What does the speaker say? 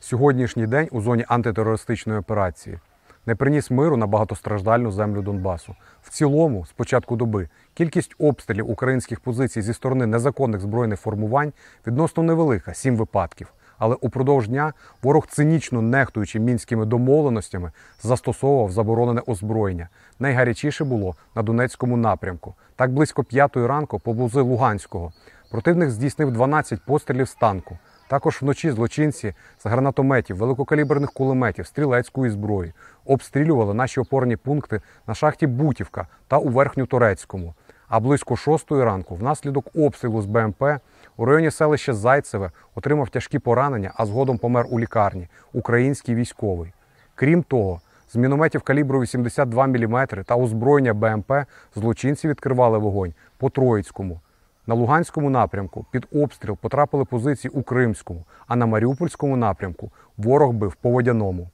сьогоднішній день у зоні антитерористичної операції не приніс миру на багатостраждальну землю Донбасу. В цілому, з початку доби, кількість обстрілів українських позицій зі сторони незаконних збройних формувань відносно невелика сім випадків. Але упродовж дня ворог цинічно нехтуючи мінськими домовленостями, застосовував заборонене озброєння. Найгарячіше було на Донецькому напрямку. Так близько п'ятої ранку поблизи Луганського. Противник здійснив 12 пострілів з танку. Також вночі злочинці з гранатометів, великокаліберних кулеметів, стрілецької зброї обстрілювали наші опорні пункти на шахті Бутівка та у верхню Турецькому. А близько шостої ранку, внаслідок обстрілу з БМП, у районі селища Зайцеве отримав тяжкі поранення, а згодом помер у лікарні український військовий. Крім того, з мінометів калібру 82 мм та озброєння БМП злочинці відкривали вогонь по Троїцькому, на Луганському напрямку під обстріл потрапили позиції у Кримському, а на Маріупольському напрямку ворог бив по водяному.